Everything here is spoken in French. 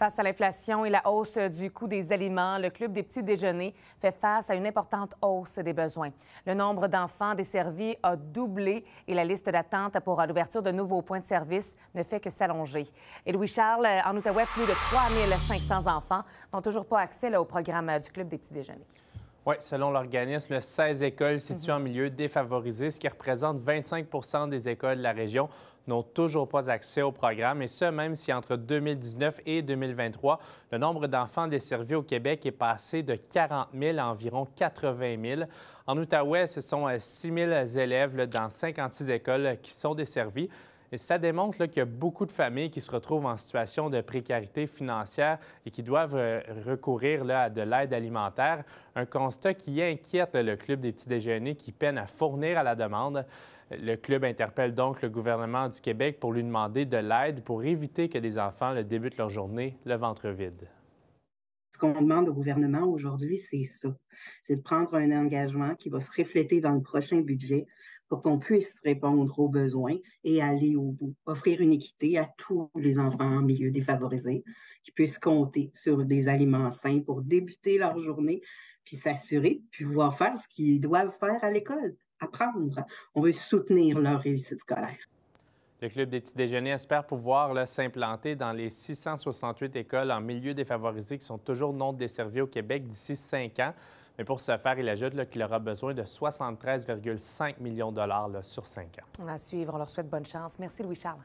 Face à l'inflation et la hausse du coût des aliments, le Club des petits déjeuners fait face à une importante hausse des besoins. Le nombre d'enfants desservis a doublé et la liste d'attente pour l'ouverture de nouveaux points de service ne fait que s'allonger. Et Louis-Charles, en Outaouais, plus de 3 500 enfants n'ont toujours pas accès au programme du Club des petits déjeuners. Oui, selon l'organisme, 16 écoles situées en milieu défavorisé, ce qui représente 25 des écoles de la région, n'ont toujours pas accès au programme, et ce, même si entre 2019 et 2023, le nombre d'enfants desservis au Québec est passé de 40 000 à environ 80 000. En Outaouais, ce sont 6 euh, 000 élèves dans 56 écoles qui sont desservis. Et ça démontre qu'il y a beaucoup de familles qui se retrouvent en situation de précarité financière et qui doivent euh, recourir à de l'aide alimentaire. Un constat qui inquiète le Club des petits déjeuners qui peine à fournir à la demande. Le club interpelle donc le gouvernement du Québec pour lui demander de l'aide pour éviter que des enfants le débutent leur journée le ventre vide qu'on demande au gouvernement aujourd'hui, c'est ça. C'est de prendre un engagement qui va se refléter dans le prochain budget pour qu'on puisse répondre aux besoins et aller au bout. Offrir une équité à tous les enfants en milieu défavorisé qui puissent compter sur des aliments sains pour débuter leur journée puis s'assurer de pouvoir faire ce qu'ils doivent faire à l'école, apprendre. On veut soutenir leur réussite scolaire. Le Club des petits déjeuners espère pouvoir s'implanter dans les 668 écoles en milieu défavorisé qui sont toujours non desservies au Québec d'ici cinq ans. Mais pour ce faire, il ajoute qu'il aura besoin de 73,5 millions de dollars sur cinq ans. On va suivre. On leur souhaite bonne chance. Merci, Louis-Charles.